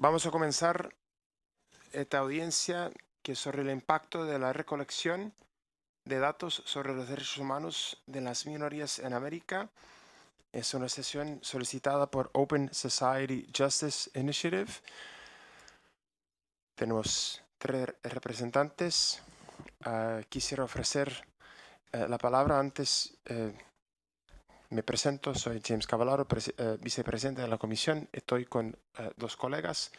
Vamos a comenzar esta audiencia que es sobre el impacto de la recolección de datos sobre los derechos humanos de las minorías en América. Es una sesión solicitada por Open Society Justice Initiative. Tenemos tres representantes. Ah, quisiera ofrecer eh, la palabra antes. Eh, me presento, soy James Cavallaro, eh, vicepresidente de la comisión. Estoy con eh, dos colegas,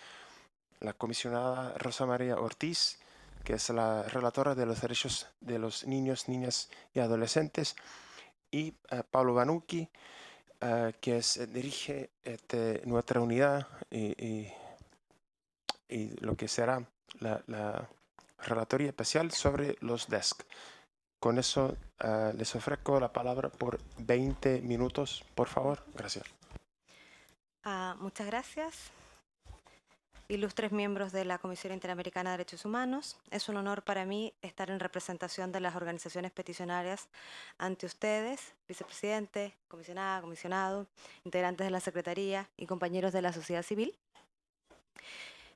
la comisionada Rosa María Ortiz, que es la relatora de los derechos de los niños, niñas y adolescentes, y eh, Pablo Banuki, que dirige este, nuestra unidad y, lo que será la, la relatoría especial sobre los DESC. Con eso eh, les ofrezco la palabra por 20 minutos, por favor. Gracias. Ah, muchas gracias. Ilustres miembros de la Comisión Interamericana de Derechos Humanos, es un honor para mí estar en representación de las organizaciones peticionarias ante ustedes, vicepresidente, comisionada, comisionado, integrantes de la Secretaría y compañeros de la sociedad civil.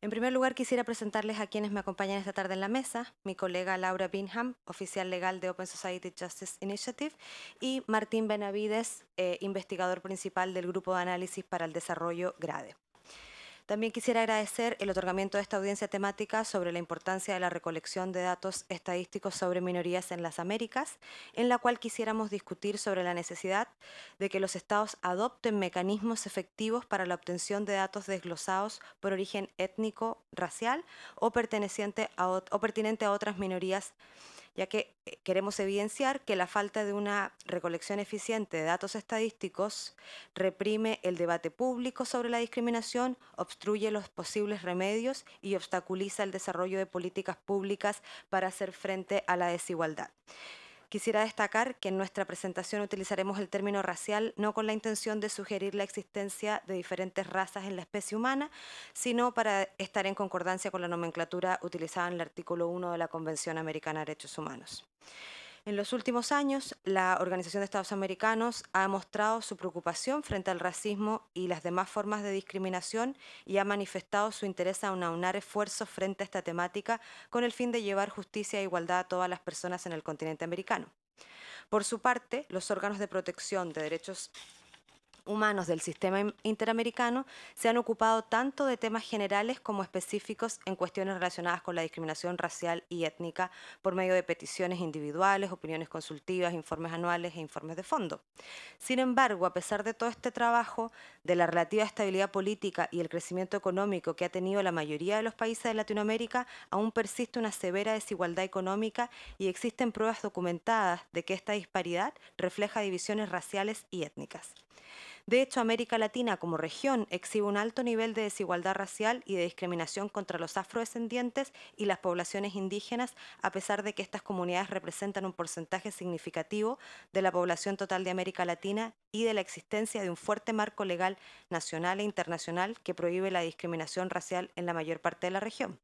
En primer lugar, quisiera presentarles a quienes me acompañan esta tarde en la mesa, mi colega Laura Bingham, oficial legal de Open Society Justice Initiative, y Martín Benavides, eh, investigador principal del Grupo de Análisis para el Desarrollo GRADE. También quisiera agradecer el otorgamiento de esta audiencia temática sobre la importancia de la recolección de datos estadísticos sobre minorías en las Américas, en la cual quisiéramos discutir sobre la necesidad de que los estados adopten mecanismos efectivos para la obtención de datos desglosados por origen étnico, racial o perteneciente a, o pertinente a otras minorías ya que eh, queremos evidenciar que la falta de una recolección eficiente de datos estadísticos reprime el debate público sobre la discriminación, obstruye los posibles remedios y obstaculiza el desarrollo de políticas públicas para hacer frente a la desigualdad. Quisiera destacar que en nuestra presentación utilizaremos el término racial no con la intención de sugerir la existencia de diferentes razas en la especie humana, sino para estar en concordancia con la nomenclatura utilizada en el artículo 1 de la Convención Americana de Derechos Humanos. En los últimos años, la Organización de Estados Americanos ha mostrado su preocupación frente al racismo y las demás formas de discriminación y ha manifestado su interés en aunar esfuerzos frente a esta temática con el fin de llevar justicia e igualdad a todas las personas en el continente americano. Por su parte, los órganos de protección de derechos humanos del sistema interamericano se han ocupado tanto de temas generales como específicos en cuestiones relacionadas con la discriminación racial y étnica por medio de peticiones individuales, opiniones consultivas, informes anuales e informes de fondo. Sin embargo, a pesar de todo este trabajo, de la relativa estabilidad política y el crecimiento económico que ha tenido la mayoría de los países de Latinoamérica, aún persiste una severa desigualdad económica y existen pruebas documentadas de que esta disparidad refleja divisiones raciales y étnicas. De hecho, América Latina como región exhibe un alto nivel de desigualdad racial y de discriminación contra los afrodescendientes y las poblaciones indígenas, a pesar de que estas comunidades representan un porcentaje significativo de la población total de América Latina y de la existencia de un fuerte marco legal nacional e internacional que prohíbe la discriminación racial en la mayor parte de la región.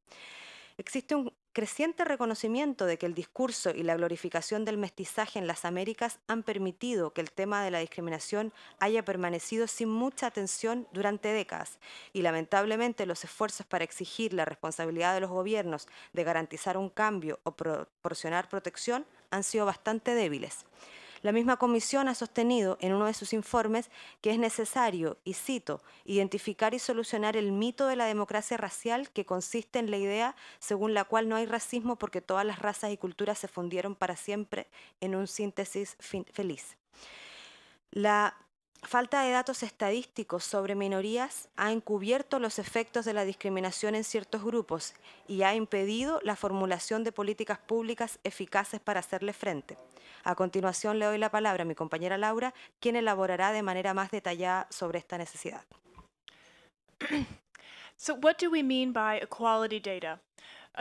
Existe un creciente reconocimiento de que el discurso y la glorificación del mestizaje en las Américas han permitido que el tema de la discriminación haya permanecido sin mucha atención durante décadas y lamentablemente los esfuerzos para exigir la responsabilidad de los gobiernos de garantizar un cambio o proporcionar protección han sido bastante débiles. La misma comisión ha sostenido en uno de sus informes que es necesario, y cito, identificar y solucionar el mito de la democracia racial que consiste en la idea según la cual no hay racismo porque todas las razas y culturas se fundieron para siempre en un síntesis feliz. La falta de datos estadísticos sobre minorías ha encubierto los efectos de la discriminación en ciertos grupos y ha impedido la formulación de políticas públicas eficaces para hacerle frente. A continuación le doy la palabra a mi compañera Laura, quien elaborará de manera más detallada sobre esta necesidad. So what do we mean by equality data?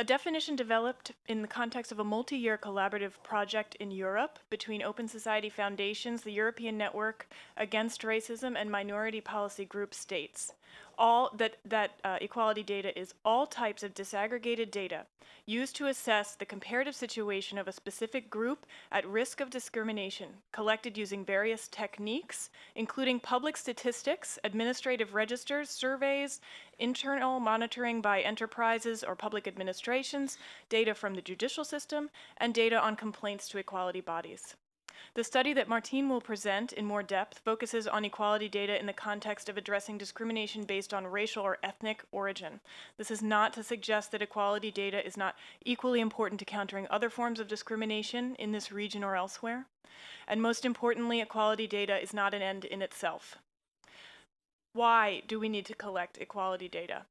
A definition developed in the context of a multi year collaborative project in Europe between Open Society Foundations, the European Network Against Racism, and minority policy group states all that that uh, equality data is all types of disaggregated data used to assess the comparative situation of a specific group at risk of discrimination, collected using various techniques, including public statistics, administrative registers, surveys, internal monitoring by enterprises or public administrations, data from the judicial system, and data on complaints to equality bodies. The study that Martine will present in more depth focuses on equality data in the context of addressing discrimination based on racial or ethnic origin. This is not to suggest that equality data is not equally important to countering other forms of discrimination in this region or elsewhere. And most importantly, equality data is not an end in itself. Why do we need to collect equality data?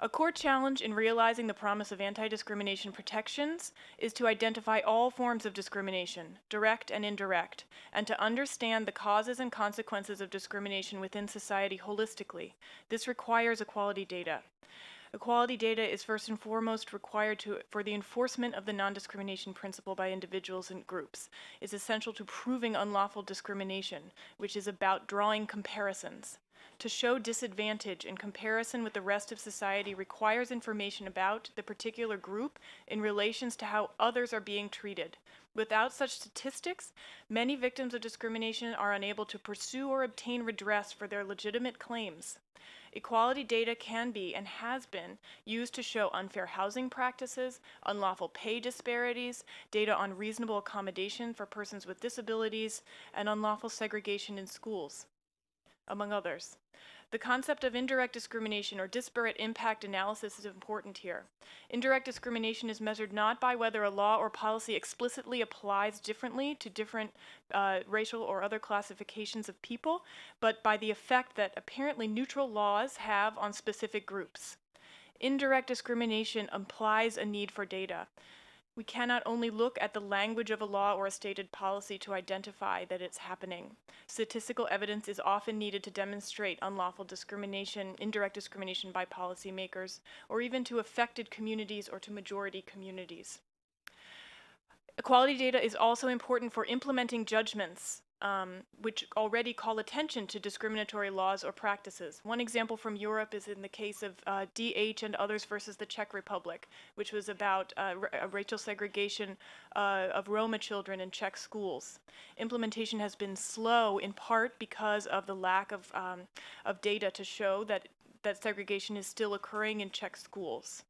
A core challenge in realizing the promise of anti discrimination protections is to identify all forms of discrimination, direct and indirect, and to understand the causes and consequences of discrimination within society holistically. This requires equality data. Equality data is first and foremost required to, for the enforcement of the non discrimination principle by individuals and groups, is essential to proving unlawful discrimination, which is about drawing comparisons. To show disadvantage in comparison with the rest of society requires information about the particular group in relations to how others are being treated. Without such statistics, many victims of discrimination are unable to pursue or obtain redress for their legitimate claims. Equality data can be and has been used to show unfair housing practices, unlawful pay disparities, data on reasonable accommodation for persons with disabilities, and unlawful segregation in schools among others. The concept of indirect discrimination or disparate impact analysis is important here. Indirect discrimination is measured not by whether a law or policy explicitly applies differently to different uh, racial or other classifications of people, but by the effect that apparently neutral laws have on specific groups. Indirect discrimination implies a need for data. We cannot only look at the language of a law or a stated policy to identify that it's happening. Statistical evidence is often needed to demonstrate unlawful discrimination, indirect discrimination by policymakers, or even to affected communities or to majority communities. Equality data is also important for implementing judgments um, which already call attention to discriminatory laws or practices. One example from Europe is in the case of uh, DH and others versus the Czech Republic, which was about uh, racial segregation uh, of Roma children in Czech schools. Implementation has been slow in part because of the lack of, um, of data to show that, that segregation is still occurring in Czech schools.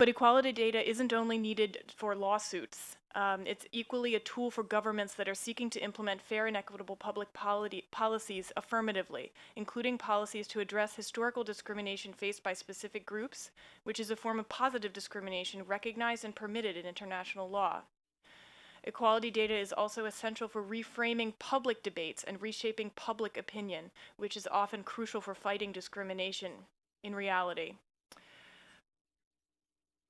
But equality data isn't only needed for lawsuits. Um, it's equally a tool for governments that are seeking to implement fair and equitable public poli policies affirmatively, including policies to address historical discrimination faced by specific groups, which is a form of positive discrimination recognized and permitted in international law. Equality data is also essential for reframing public debates and reshaping public opinion, which is often crucial for fighting discrimination in reality.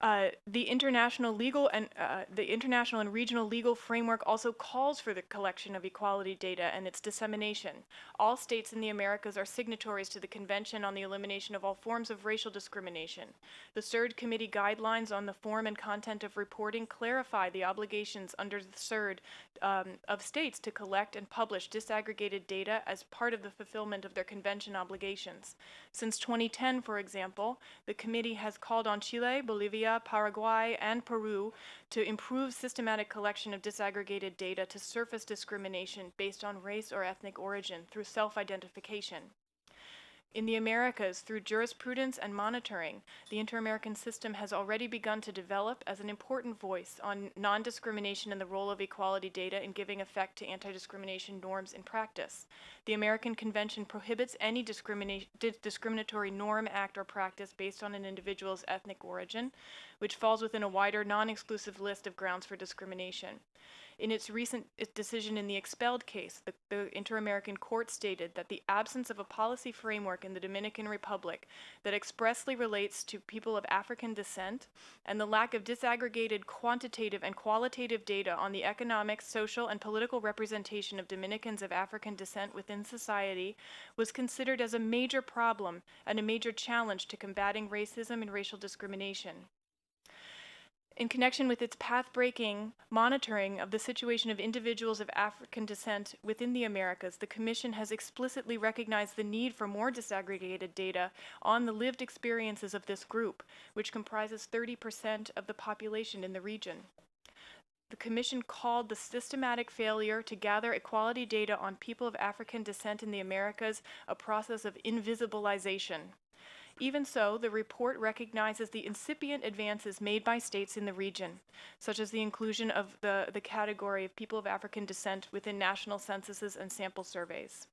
Uh, the international legal and uh, the international and regional legal framework also calls for the collection of equality data and its dissemination. All states in the Americas are signatories to the Convention on the Elimination of All Forms of Racial Discrimination. The CERD committee guidelines on the form and content of reporting clarify the obligations under the CERD um, of states to collect and publish disaggregated data as part of the fulfillment of their convention obligations. Since 2010, for example, the committee has called on Chile, Bolivia, Colombia, Paraguay, and Peru to improve systematic collection of disaggregated data to surface discrimination based on race or ethnic origin through self-identification. In the Americas, through jurisprudence and monitoring, the Inter American system has already begun to develop as an important voice on non discrimination and the role of equality data in giving effect to anti discrimination norms in practice. The American Convention prohibits any discriminatory norm, act, or practice based on an individual's ethnic origin, which falls within a wider non exclusive list of grounds for discrimination. In its recent uh, decision in the expelled case, the, the Inter American Court stated that the absence of a policy framework in the Dominican Republic that expressly relates to people of African descent and the lack of disaggregated quantitative and qualitative data on the economic, social, and political representation of Dominicans of African descent within society was considered as a major problem and a major challenge to combating racism and racial discrimination in connection with its path breaking monitoring of the situation of individuals of African descent within the Americas, the Commission has explicitly recognized the need for more disaggregated data on the lived experiences of this group, which comprises 30% of the population in the region. The Commission called the systematic failure to gather equality data on people of African descent in the Americas a process of invisibilization. Even so, the report recognizes the incipient advances made by states in the region, such as the inclusion of the, the category of people of African descent within national censuses and sample surveys.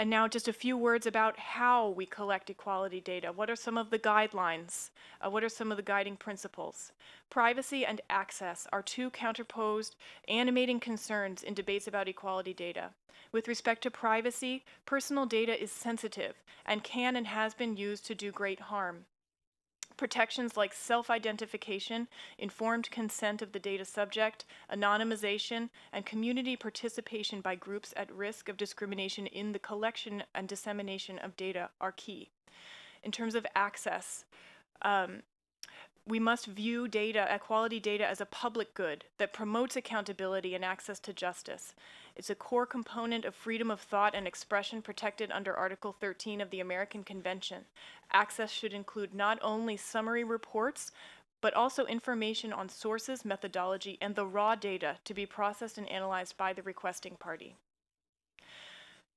And now just a few words about how we collect equality data. What are some of the guidelines? Uh, what are some of the guiding principles? Privacy and access are two counterposed animating concerns in debates about equality data. With respect to privacy, personal data is sensitive and can and has been used to do great harm protections like self-identification, informed consent of the data subject, anonymization, and community participation by groups at risk of discrimination in the collection and dissemination of data are key. In terms of access, um, we must view data, equality data, as a public good that promotes accountability and access to justice. It's a core component of freedom of thought and expression protected under Article 13 of the American Convention. Access should include not only summary reports, but also information on sources, methodology, and the raw data to be processed and analyzed by the requesting party.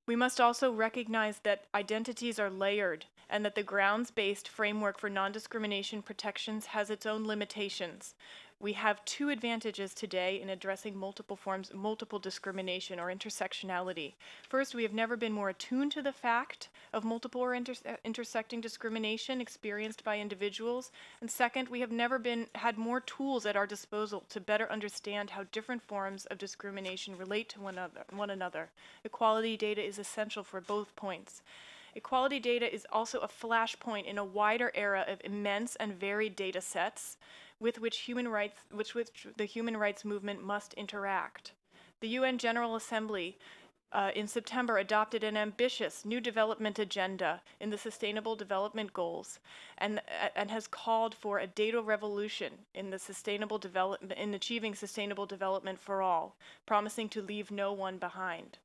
We must also recognize that identities are layered and that the grounds based framework for non discrimination protections has its own limitations we have two advantages today in addressing multiple forms, multiple discrimination or intersectionality. First, we have never been more attuned to the fact of multiple or uh, intersecting discrimination experienced by individuals. And second, we have never been had more tools at our disposal to better understand how different forms of discrimination relate to one, one another. Equality data is essential for both points. Equality data is also a flashpoint in a wider era of immense and varied data sets with which human rights, which with the human rights movement must interact. The UN General Assembly uh, in September adopted an ambitious new development agenda in the Sustainable Development Goals, and uh, and has called for a data revolution in the sustainable development in achieving sustainable development for all, promising to leave no one behind.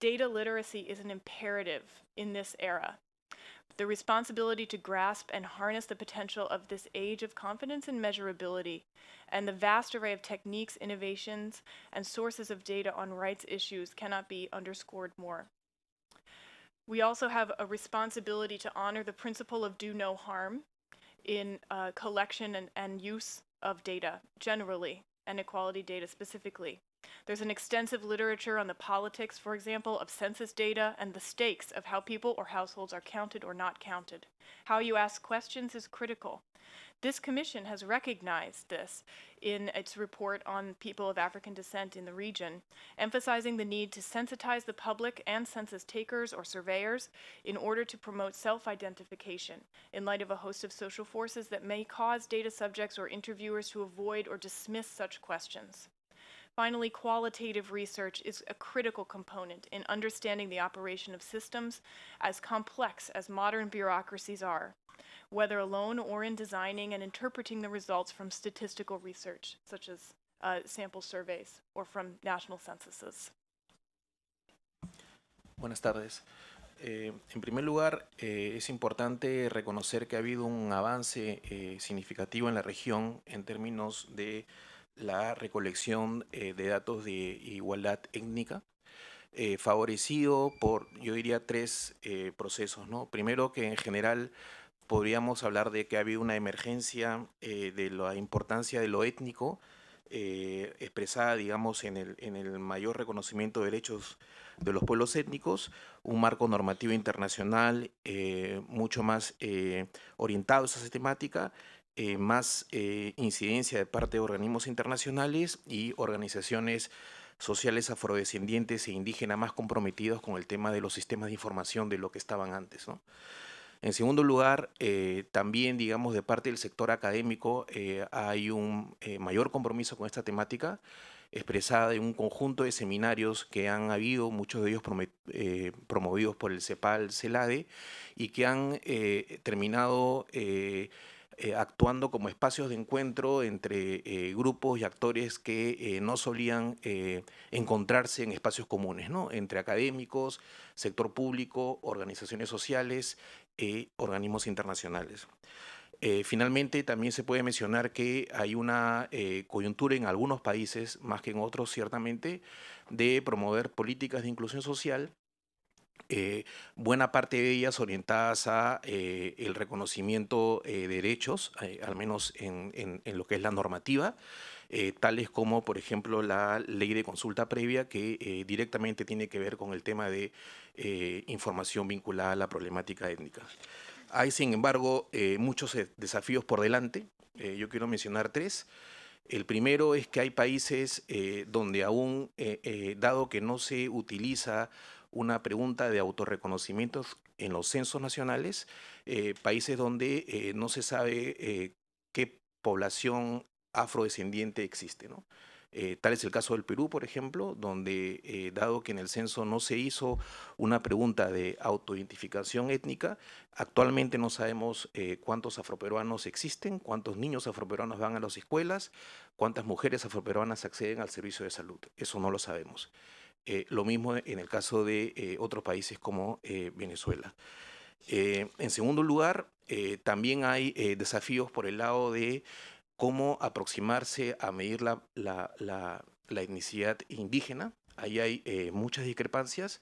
Data literacy is an imperative in this era, the responsibility to grasp and harness the potential of this age of confidence and measurability, and the vast array of techniques, innovations, and sources of data on rights issues cannot be underscored more. We also have a responsibility to honor the principle of do no harm in uh, collection and, and use of data generally, and equality data specifically. There's an extensive literature on the politics, for example, of census data and the stakes of how people or households are counted or not counted. How you ask questions is critical. This commission has recognized this in its report on people of African descent in the region, emphasizing the need to sensitize the public and census takers or surveyors in order to promote self identification in light of a host of social forces that may cause data subjects or interviewers to avoid or dismiss such questions. Finally, qualitative research is a critical component in understanding the operation of systems as complex as modern bureaucracies are, whether alone or in designing and interpreting the results from statistical research, such as uh, sample surveys or from national censuses. Buenas tardes. Eh, en primer lugar, eh, es importante reconocer que ha habido un avance eh, significativo en la región en términos de la recolección eh, de datos de igualdad étnica, eh, favorecido por, yo diría, tres eh, procesos. ¿no? Primero, que en general podríamos hablar de que ha habido una emergencia de la importancia de lo étnico, expresada, digamos, en el, en el mayor reconocimiento de derechos de los pueblos étnicos, un marco normativo internacional mucho más orientado a esa temática eh, más eh, incidencia de parte de organismos internacionales y organizaciones sociales afrodescendientes e indígenas más comprometidos con el tema de los sistemas de información de lo que estaban antes. ¿no? En segundo lugar, eh, también, digamos, de parte del sector académico hay un mayor compromiso con esta temática, expresada en un conjunto de seminarios que han habido, muchos de ellos promovidos por el CEPAL, CELADE, y que han terminado eh, actuando como espacios de encuentro entre eh, grupos y actores que eh, no solían encontrarse en espacios comunes, entre académicos, sector público, organizaciones sociales, e organismos internacionales. finalmente, también se puede mencionar que hay una coyuntura en algunos países, más que en otros ciertamente, de promover políticas de inclusión social eh, buena parte de ellas orientadas a eh, el reconocimiento eh, de derechos, al menos en, en, lo que es la normativa, tales como, por ejemplo, la ley de consulta previa que directamente tiene que ver con el tema de información vinculada a la problemática étnica. Hay, sin embargo, muchos desafíos por delante. yo quiero mencionar tres. El primero es que hay países donde aún, dado que no se utiliza una pregunta de autorreconocimiento en los censos nacionales, eh, países donde eh, no se sabe eh, qué población afrodescendiente existe. ¿no? tal es el caso del Perú, por ejemplo, donde dado que en el censo no se hizo una pregunta de autoidentificación étnica, actualmente no sabemos cuántos afroperuanos existen, cuántos niños afroperuanos van a las escuelas, cuántas mujeres afroperuanas acceden al servicio de salud. Eso no lo sabemos. Eh, lo mismo en el caso de eh, otros países como eh, Venezuela. en segundo lugar, también hay desafíos por el lado de cómo aproximarse a medir la, la etnicidad indígena. Ahí hay muchas discrepancias.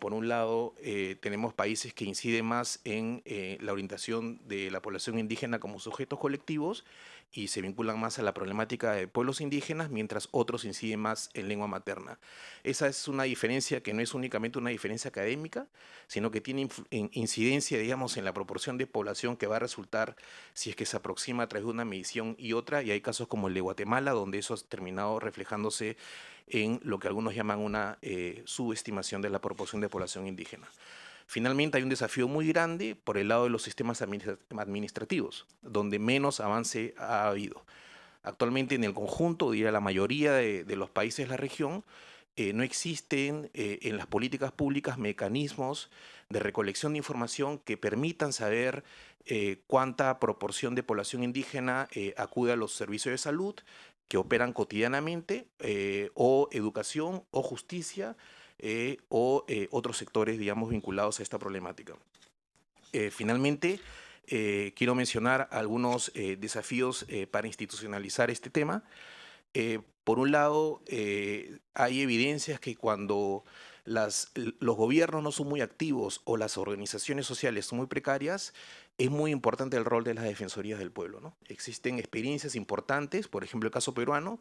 por un lado, tenemos países que inciden más en la orientación de la población indígena como sujetos colectivos y se vinculan más a la problemática de pueblos indígenas, mientras otros inciden más en lengua materna. Esa es una diferencia que no es únicamente una diferencia académica, sino que tiene incidencia, digamos, en la proporción de población que va a resultar si es que se aproxima a través de una medición y otra, y hay casos como el de Guatemala, donde eso ha terminado reflejándose en lo que algunos llaman una eh, subestimación de la proporción de población indígena. Finalmente hay un desafío muy grande por el lado de los sistemas administrativos, donde menos avance ha habido. Actualmente en el conjunto, diría la mayoría de, los países de la región, eh, no existen eh, en las políticas públicas mecanismos de recolección de información que permitan saber eh, cuánta proporción de población indígena acude a los servicios de salud que operan cotidianamente o educación o justicia eh, o eh, otros sectores, digamos, vinculados a esta problemática. Eh, finalmente, quiero mencionar algunos desafíos para institucionalizar este tema. por un lado, hay evidencias que cuando los gobiernos no son muy activos o las organizaciones sociales son muy precarias, es muy importante el rol de las defensorías del pueblo. ¿no? Existen experiencias importantes, por ejemplo el caso peruano,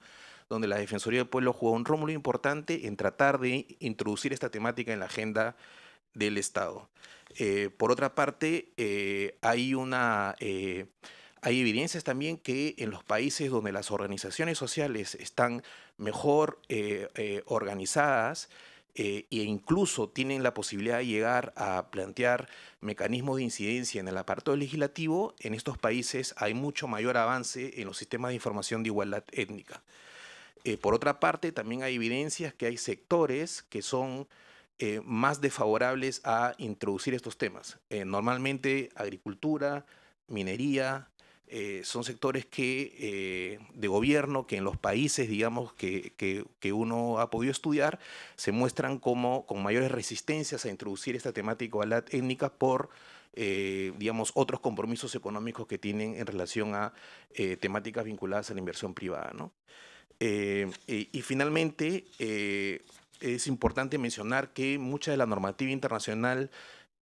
donde la Defensoría del Pueblo jugó un rol muy importante en tratar de introducir esta temática en la agenda del Estado. Eh, por otra parte, eh, hay eh, hay evidencias también que en los países donde las organizaciones sociales están mejor organizadas e incluso tienen la posibilidad de llegar a plantear mecanismos de incidencia en el apartado legislativo, en estos países hay mucho mayor avance en los sistemas de información de igualdad étnica. Eh, por otra parte, también hay evidencias que hay sectores que son eh, más desfavorables a introducir estos temas. Eh, normalmente agricultura, minería, son sectores que, de gobierno que en los países, digamos, que, uno ha podido estudiar, se muestran como con mayores resistencias a introducir esta temática a la étnica por digamos, otros compromisos económicos que tienen en relación a temáticas vinculadas a la inversión privada. ¿no? Eh, y, finalmente, eh, es importante mencionar que mucha de la normativa internacional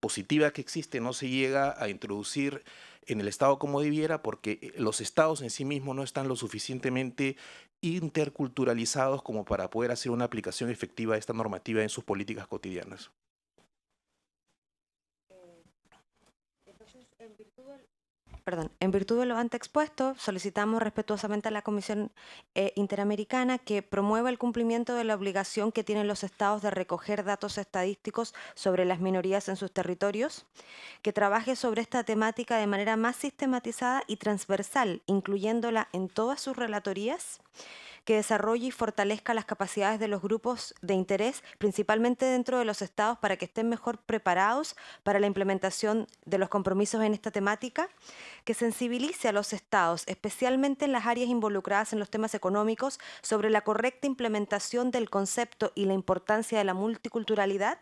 positiva que existe no se llega a introducir en el Estado como debiera porque los Estados en sí mismos no están lo suficientemente interculturalizados como para poder hacer una aplicación efectiva de esta normativa en sus políticas cotidianas. en virtud de lo antes expuesto, solicitamos respetuosamente a la Comisión eh, Interamericana que promueva el cumplimiento de la obligación que tienen los estados de recoger datos estadísticos sobre las minorías en sus territorios, que trabaje sobre esta temática de manera más sistematizada y transversal, incluyéndola en todas sus relatorías que desarrolle y fortalezca las capacidades de los grupos de interés, principalmente dentro de los estados, para que estén mejor preparados para la implementación de los compromisos en esta temática, que sensibilice a los estados, especialmente en las áreas involucradas en los temas económicos, sobre la correcta implementación del concepto y la importancia de la multiculturalidad,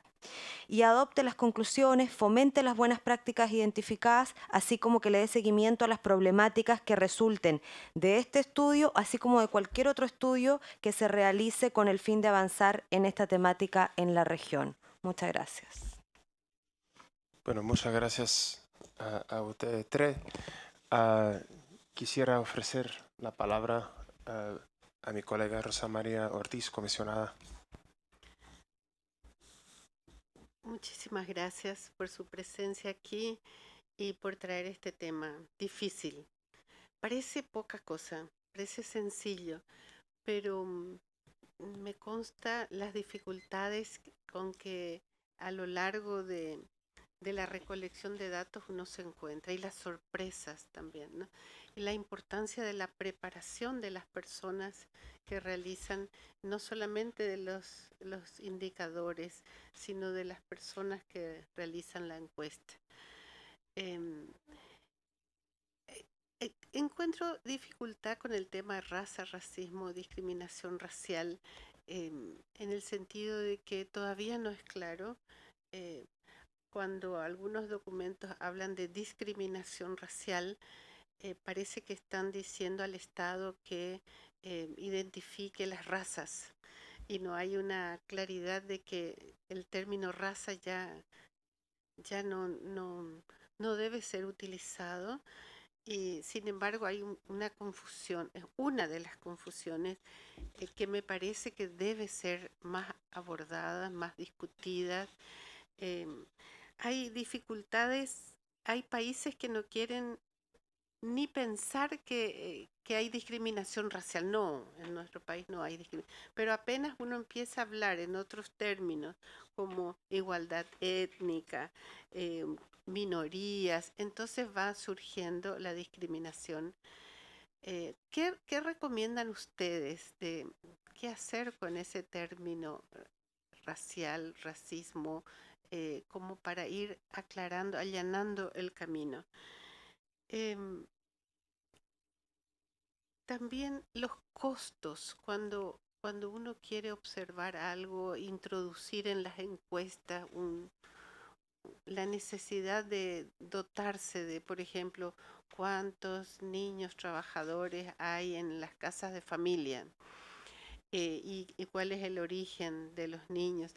y adopte las conclusiones, fomente las buenas prácticas identificadas, así como que le dé seguimiento a las problemáticas que resulten de este estudio, así como de cualquier otro estudio que se realice con el fin de avanzar en esta temática en la región. Muchas gracias. Bueno, muchas gracias a, ustedes tres. Ah, quisiera ofrecer la palabra ah, a mi colega Rosa María Ortiz, comisionada. Muchísimas gracias por su presencia aquí y por traer este tema difícil. Parece poca cosa, parece sencillo, pero mm, me consta las dificultades con que a lo largo de, de la recolección de datos uno se encuentra y las sorpresas también, ¿no? Y la importancia de la preparación de las personas que realizan no solamente de los, los indicadores, sino de las personas que realizan la encuesta. Em, eh, eh, encuentro dificultad con el tema raza, racismo, discriminación racial, em, en el sentido de que todavía no es claro eh, cuando algunos documentos hablan de discriminación racial. parece que están diciendo al Estado que Em, identifique las razas y no hay una claridad de que el término raza ya, ya no, no, debe ser utilizado y sin embargo hay una confusión, es una de las confusiones eh, que me parece que debe ser más abordada, más discutida. Em, hay dificultades, hay países que no quieren ni pensar que, que hay discriminación racial. No, en nuestro país no hay discriminación. Pero apenas uno empieza a hablar en otros términos como igualdad étnica, em, minorías, entonces va surgiendo la discriminación. Eh, ¿qué, recomiendan ustedes de qué hacer con ese término racial, racismo, eh, como para ir aclarando, allanando el camino? Em, también los costos cuando, uno quiere observar algo, introducir en las encuestas la necesidad de dotarse de, por ejemplo, cuántos niños trabajadores hay en las casas de familia eh, y, y, cuál es el origen de los niños,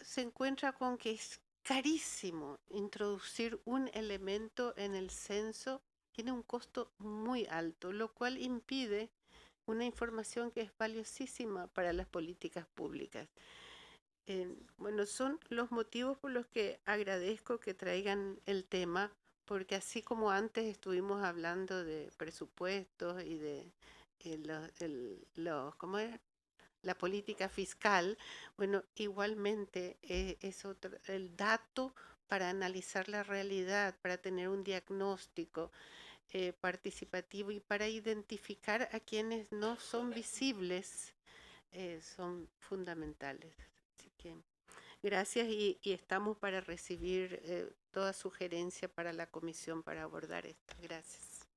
se encuentra con que es carísimo introducir un elemento en el censo tiene un costo muy alto, lo cual impide una información que es valiosísima para las políticas públicas. Eh, bueno, son los motivos por los que agradezco que traigan el tema, porque así como antes estuvimos hablando de presupuestos y de eh, los, el, los, ¿cómo es? la política fiscal, bueno, igualmente eh, es otro, el dato para analizar la realidad, para tener un diagnóstico. Eh, participativo y para identificar a quienes no son visibles eh, son fundamentales. Así que gracias y, estamos para recibir eh, toda sugerencia para la comisión para abordar esto. Gracias.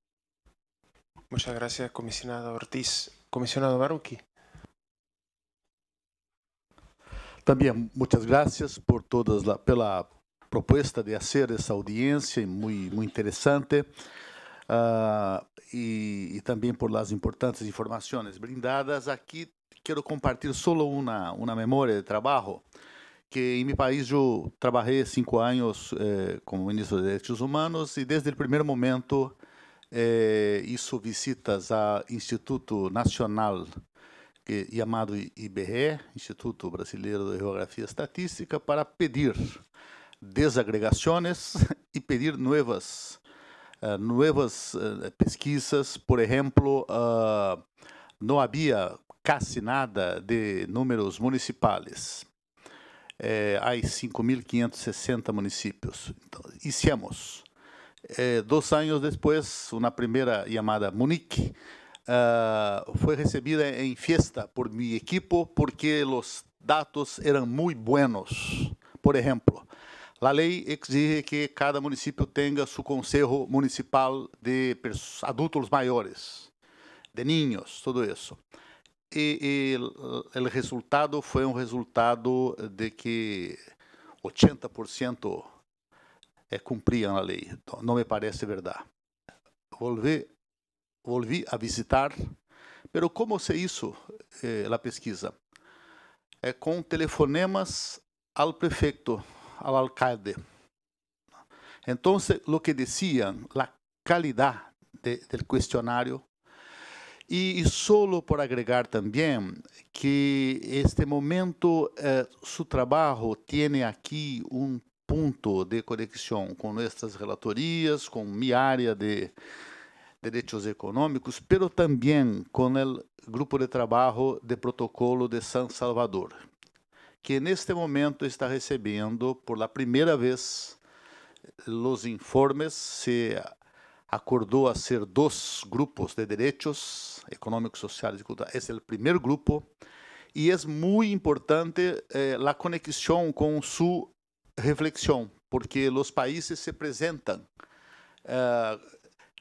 Muchas gracias, comisionada Ortiz. Comisionado Baruki. también muchas gracias por todas pela propuesta de hacer esa audiencia muy interesante interesante. uh, também por las importantes informações brindadas. aqui quero compartilhar solo uma uma memória de trabalho que em meu país eu trabalhei cinco anos eh, como ministro de Direitos Humanos e desde o primeiro momento eh, visitas a Instituto Nacional que, é chamado IBRE, Instituto Brasileiro de Geografia e Estatística, para pedir desagregações e pedir novas uh, uh, pesquisas, por exemplo, ah, não havia quase nada de números municipais. Eh, há 5.560 municípios. Então, hicimos. Eh, dois anos depois, uma primeira chamada Munique uh, foi recebida em festa por meu equipo porque os dados eram muito buenos. Por exemplo, a lei exige que cada município tenha seu conselho municipal de adultos maiores, de ninhos, tudo isso. E, o resultado foi um resultado de que 80% é, cumpriam a lei. Então, não me parece verdade. Volvi, volvi a visitar, Mas como se isso, eh, a pesquisa? É com telefonemas ao prefeito al alcalde. Então, o que diziam, a qualidade do questionário. E Y, solo por agregar também que este momento eh, seu trabalho tem aqui um ponto de conexão com nossas relatorias, com minha área de direitos econômicos, pero também com o grupo de trabalho de protocolo de San Salvador, que neste momento está recebendo pela primeira vez os informes se acordou a ser dos grupos de direitos econômicos, sociais e culturais. Esse é o primeiro grupo e é muito importante eh, a conexão com sua reflexão, porque os países se apresentam eh,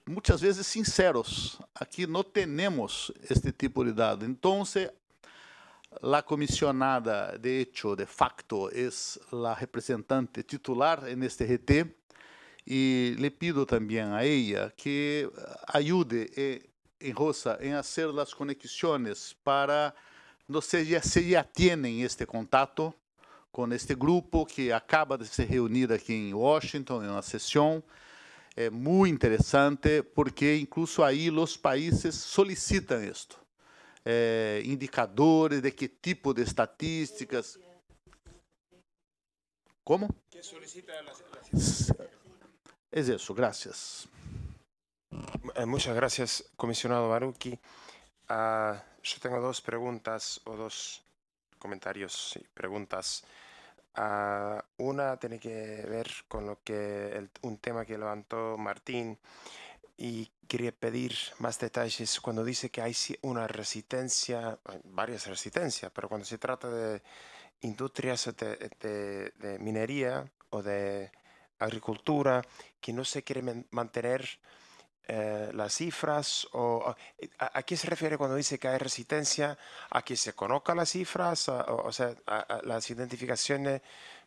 muitas vezes sinceros. Aqui não temos este tipo de dado. Então, La comisionada, de hecho, de facto, es la representante titular en este GT y le pido también a ella que ayude eh, en Rosa en hacer las conexiones para, no sé, ya, si ya tienen este contacto con este grupo que acaba de se reunir aquí en Washington en una sesión. É muito interessante porque, incluso aí, os países solicitam isto. indicadores, de qué tipo de estadísticas Como? Es eso, gracias. Eh, muchas gracias, comisionado Baruki. Ah, yo tengo dos preguntas o dos comentarios y preguntas. Ah, una tiene que ver con lo que el, un tema que levantó Martín y quería pedir más detalles cuando dice que hay una resistencia, varias resistencias, pero cuando se trata de industrias eh, de, minería o de agricultura, que no se quiere mantener eh, las cifras o ah, eh, a, qué se refiere cuando dice que hay resistencia a que se conozcan las cifras, o, sea, las identificaciones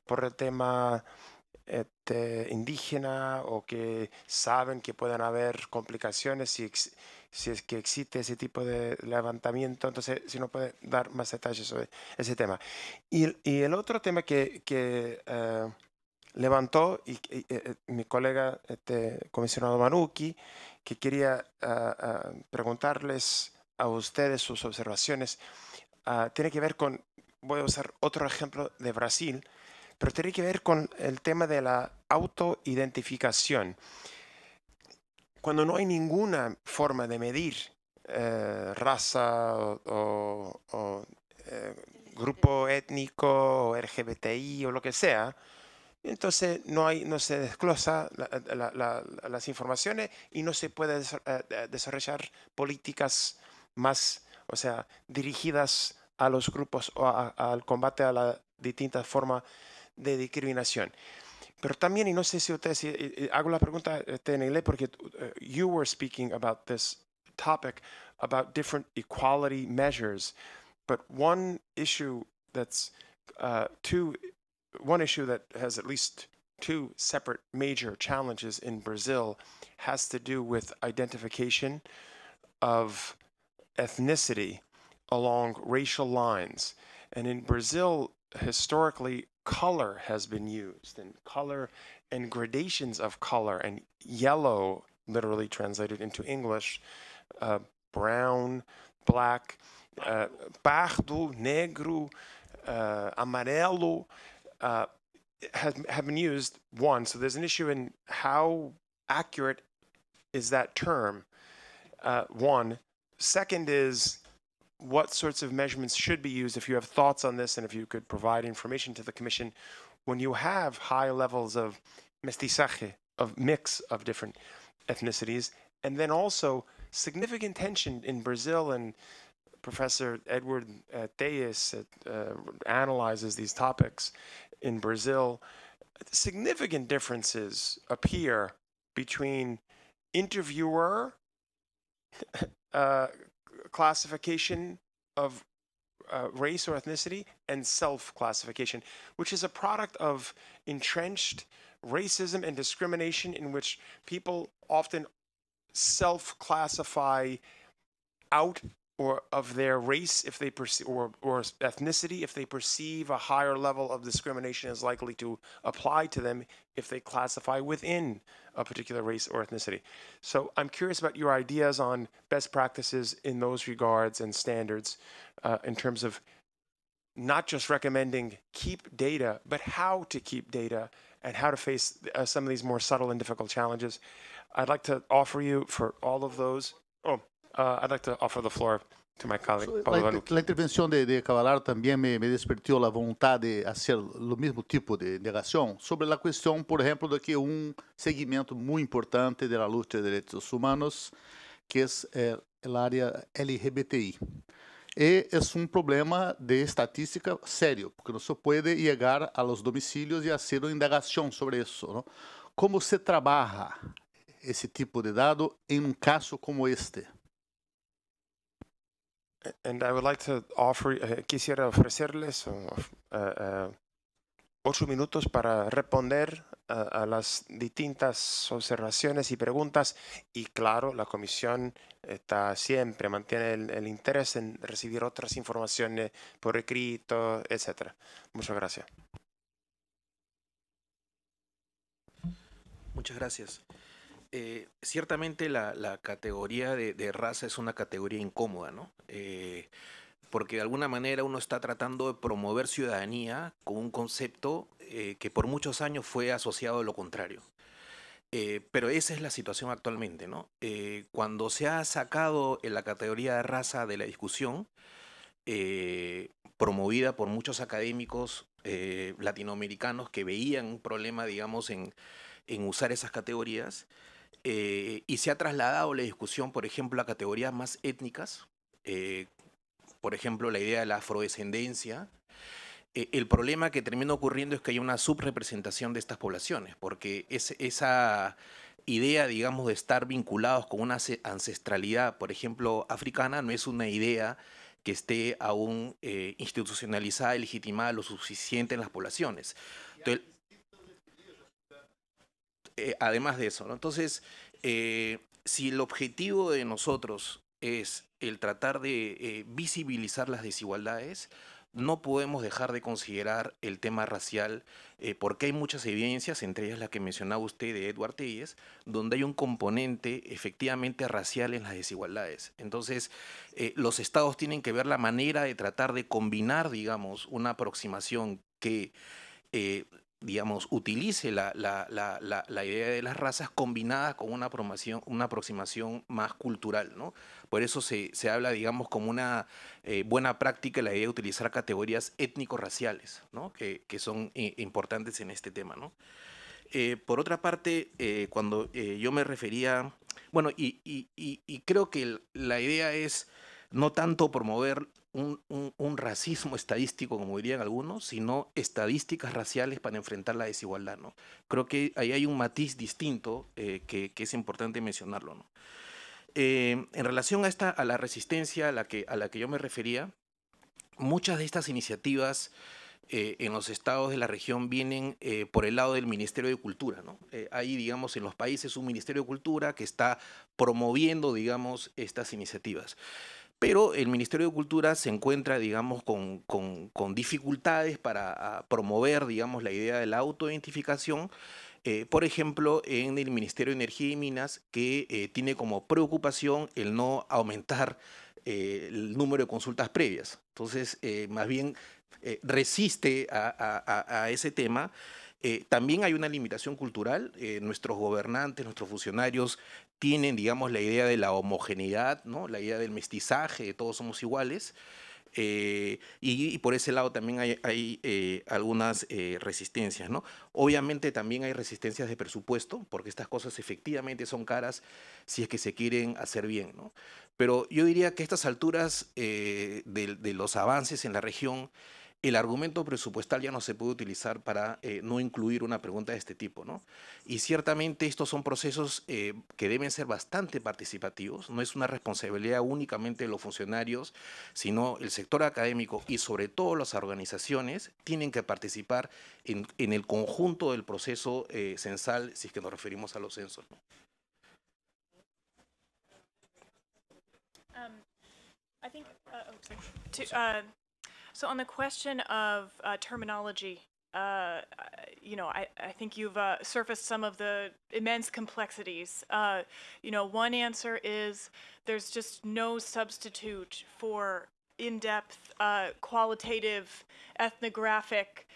por el tema este, indígena o que saben que pueden haber complicaciones si, es que existe ese tipo de levantamiento. Entonces, si no puede dar más detalles sobre ese tema. Y, el otro tema que, eh, levantó y, eh, eh, mi colega, este, comisionado Manuki, que quería ah, ah, preguntarles a ustedes sus observaciones, ah, tiene que ver con, voy a usar otro ejemplo de Brasil, pero tiene que ver con el tema de la autoidentificación. Cuando no hay ninguna forma de medir eh, raza o, eh, grupo étnico o LGBTI o lo que sea, entonces no, hay, no se desglosa las informaciones y no se puede eh, desarrollar políticas más, o sea, dirigidas a los grupos o al combate a la distinta forma de discriminación. Pero también, y no sé si ustedes, si, eh, eh, eh, hago la pregunta en inglés porque uh, you were speaking about this topic, about different equality measures. But one issue that's uh, two, one issue that has at least two separate major challenges in Brazil has to do with identification of ethnicity along racial lines. And in Brazil, historically, color has been used and color and gradations of color and yellow literally translated into english uh, brown black uh, pardo negro uh, amarelo uh, have, have been used one so there's an issue in how accurate is that term uh, one second is what sorts of measurements should be used if you have thoughts on this and if you could provide information to the commission when you have high levels of mestizaje, of mix of different ethnicities, and then also significant tension in Brazil and Professor Edward uh, uh, uh, analyzes these topics in Brazil. Significant differences appear between interviewer uh, classification of uh, race or ethnicity and self classification, which is a product of entrenched racism and discrimination in which people often self classify out or of their race if they perceive or, or ethnicity if they perceive a higher level of discrimination is likely to apply to them if they classify within a particular race or ethnicity so i'm curious about your ideas on best practices in those regards and standards uh, in terms of not just recommending keep data but how to keep data and how to face uh, some of these more subtle and difficult challenges i'd like to offer you for all of those oh Uh, I'd like to offer the floor to my colleague, Paulo la, A intervenção de, de Cavalaro também me, me, a vontade de fazer o mesmo tipo de negação sobre a questão, por exemplo, de que segmento muito importante da luta de direitos humanos, que é, é, é a área LGBTI. E é um problema de estatística sério, porque não se pode chegar aos domicílios e fazer uma indagação sobre isso. Não? Como se trabalha esse tipo de dado em um caso como este? Y eh, quisiera ofrecerles eh, eh, ocho minutos para responder a las distintas observaciones y preguntas. Y claro, la comisión está siempre, mantiene el, el interés en recibir otras informaciones por escrito, etc. Muchas gracias. Muchas gracias. Eh, ciertamente la, categoría de, raza es una categoría incómoda, ¿no? Eh, porque de alguna manera uno está tratando de promover ciudadanía con un concepto eh, que por muchos años fue asociado a lo contrario. pero esa es la situación actualmente, cuando se ha sacado la categoría de raza de la discusión, promovida por muchos académicos latinoamericanos que veían un problema, digamos, en usar esas categorías, eh, y se ha trasladado la discusión, por ejemplo, a categorías más étnicas, eh, por ejemplo, la idea de la afrodescendencia. Eh, el problema que termina ocurriendo es que hay una subrepresentación de estas poblaciones, porque esa idea, digamos, de estar vinculados con una ancestralidad, por ejemplo, africana, no es una idea que esté aún institucionalizada y legitimada lo suficiente en las poblaciones. Entonces, eh, además de eso, ¿no? Entonces, eh, si el objetivo de nosotros es el tratar de eh, visibilizar las desigualdades, no podemos dejar de considerar el tema racial porque hay muchas evidencias, entre ellas la que mencionaba usted de Edward Telles, donde hay un componente efectivamente racial en las desigualdades. Entonces, los estados tienen que ver la manera de tratar de combinar, digamos, una aproximación que digamos, utilice la, idea de las razas combinadas con una, una aproximación más cultural, ¿no? Por eso se, habla, digamos, como una eh, buena práctica la idea de utilizar categorías étnico-raciales, ¿no? Que, son eh, importantes en este tema, ¿no? Eh, por otra parte, cuando yo me refería, bueno, y creo que la idea es no tanto promover un, racismo estadístico, como dirían algunos, sino estadísticas raciales para enfrentar la desigualdad. ¿no? Creo que ahí hay un matiz distinto eh, que, es importante mencionarlo. ¿no? Eh, en relación a, esta, a la resistencia a la, que, a la que yo me refería, muchas de estas iniciativas eh, en los estados de la región vienen por el lado del Ministerio de Cultura. ¿no? hay, digamos, en los países un Ministerio de Cultura que está promoviendo, digamos, estas iniciativas pero el Ministerio de Cultura se encuentra, digamos, con, dificultades para ah, promover, digamos, la idea de la autoidentificación. Eh, por ejemplo, en el Ministerio de Energía y Minas, que eh, tiene como preocupación el no aumentar eh, el número de consultas previas. Entonces, más bien resiste a, ese tema. también hay una limitación cultural. nuestros gobernantes, nuestros funcionarios tienen, digamos, la idea de la homogeneidad, ¿no? la idea del mestizaje, de todos somos iguales. Eh, y, por ese lado también hay, eh, algunas eh, resistencias, ¿no? Obviamente también hay resistencias de presupuesto, porque estas cosas efectivamente son caras si es que se quieren hacer bien, ¿no? Pero yo diría que estas alturas de, de los avances en la región, el argumento presupuestal ya no se puede utilizar para eh, no incluir una pregunta de este tipo, ¿no? Y ciertamente estos son procesos eh, que deben ser bastante participativos, no es una responsabilidad únicamente de los funcionarios, sino el sector académico y sobre todo las organizaciones tienen que participar en, el conjunto del proceso eh, censal, si es que nos referimos a los censos. So on the question of uh, terminology, uh, you know, I, I think you've uh, surfaced some of the immense complexities. Uh, you know, one answer is there's just no substitute for in-depth, uh, qualitative, ethnographic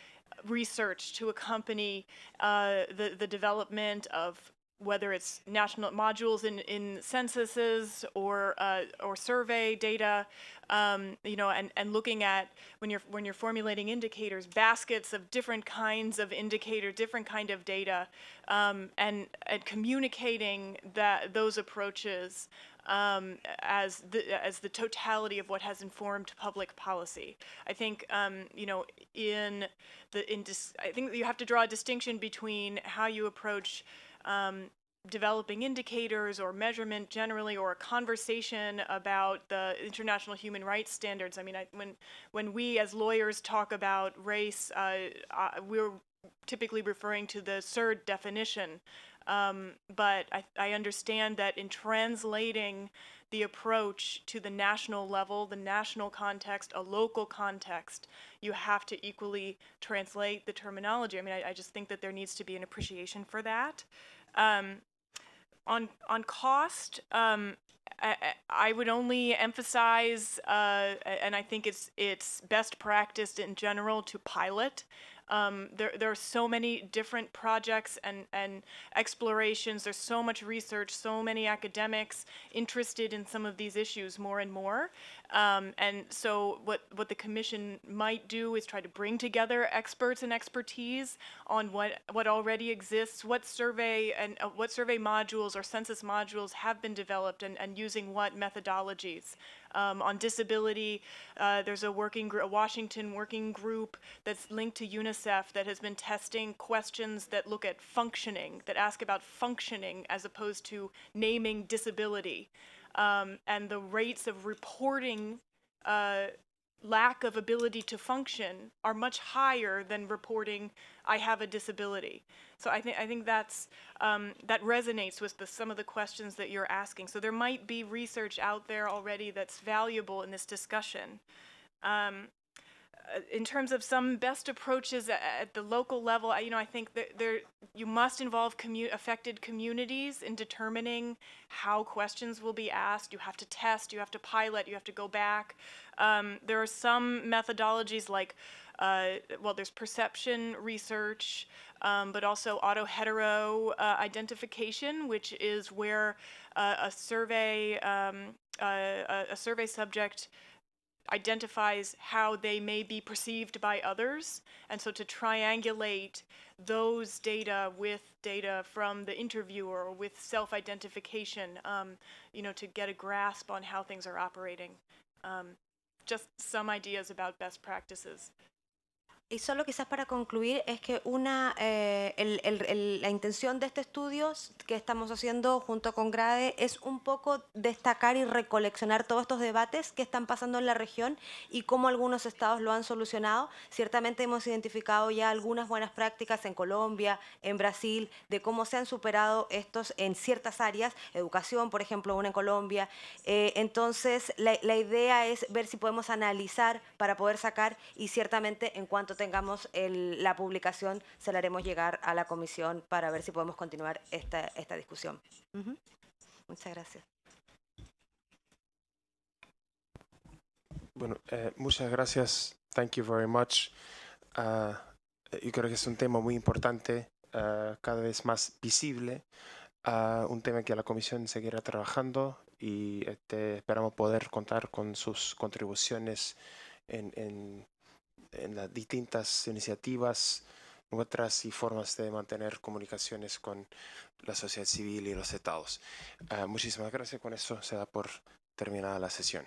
research to accompany uh, the, the development of whether it's national modules in, in censuses or uh, or survey data, um, you know, and, and looking at when you're when you're formulating indicators, baskets of different kinds of indicator, different kind of data, um, and and communicating that those approaches um, as the as the totality of what has informed public policy. I think um, you know in the in I think you have to draw a distinction between how you approach um, developing indicators or measurement generally or a conversation about the international human rights standards. I mean, I, when, when we as lawyers talk about race, uh, uh, we're typically referring to the CERD definition. Um, but I, I understand that in translating the approach to the national level, the national context, a local context. You have to equally translate the terminology. I mean, I, I just think that there needs to be an appreciation for that. Um, on on cost, um, I, I, would only emphasize, uh, and I think it's it's best practiced in general to pilot um, there, there are so many different projects and, and explorations. There's so much research, so many academics interested in some of these issues more and more. Um, and so what, what the commission might do is try to bring together experts and expertise on what, what already exists, what survey and uh, what survey modules or census modules have been developed and, and using what methodologies um, on disability. Uh, there's a working a Washington working group that's linked to UNICEF that has been testing questions that look at functioning, that ask about functioning as opposed to naming disability. Um, and the rates of reporting uh, lack of ability to function are much higher than reporting I have a disability. So I think I think that's um, that resonates with the, some of the questions that you're asking. So there might be research out there already that's valuable in this discussion. Um, uh, in terms of some best approaches at, the local level, I, you know, I think that there you must involve commu affected communities in determining how questions will be asked. You have to test, you have to pilot, you have to go back. Um, there are some methodologies like, uh, well, there's perception research, um, but also auto hetero uh, identification, which is where uh, a survey um, uh, a survey subject identifies how they may be perceived by others. And so to triangulate those data with data from the interviewer or with self-identification, um, you know, to get a grasp on how things are operating. Um, just some ideas about best practices. Y solo quizás para concluir es que una, eh, la intención de este estudio que estamos haciendo junto con GRADE es un poco destacar y recoleccionar todos estos debates que están pasando en la región y cómo algunos estados lo han solucionado. Ciertamente hemos identificado ya algunas buenas prácticas en Colombia, en Brasil, de cómo se han superado estos en ciertas áreas, educación, por ejemplo, una en Colombia. Eh, entonces, la, la idea es ver si podemos analizar para poder sacar y ciertamente en cuanto tengamos la publicación, se la haremos llegar a la comisión para ver si podemos continuar esta, esta discusión. Muchas gracias. Bueno, eh, muchas gracias. Thank you very much. Ah, yo creo que es un tema muy importante, ah, cada vez más visible, ah, un tema que la comisión seguirá trabajando y este, esperamos poder contar con sus contribuciones en, en en las distintas iniciativas otras y formas de mantener comunicaciones con la sociedad civil y los estados. Ah, muchísimas gracias. Con eso se da por terminada la sesión.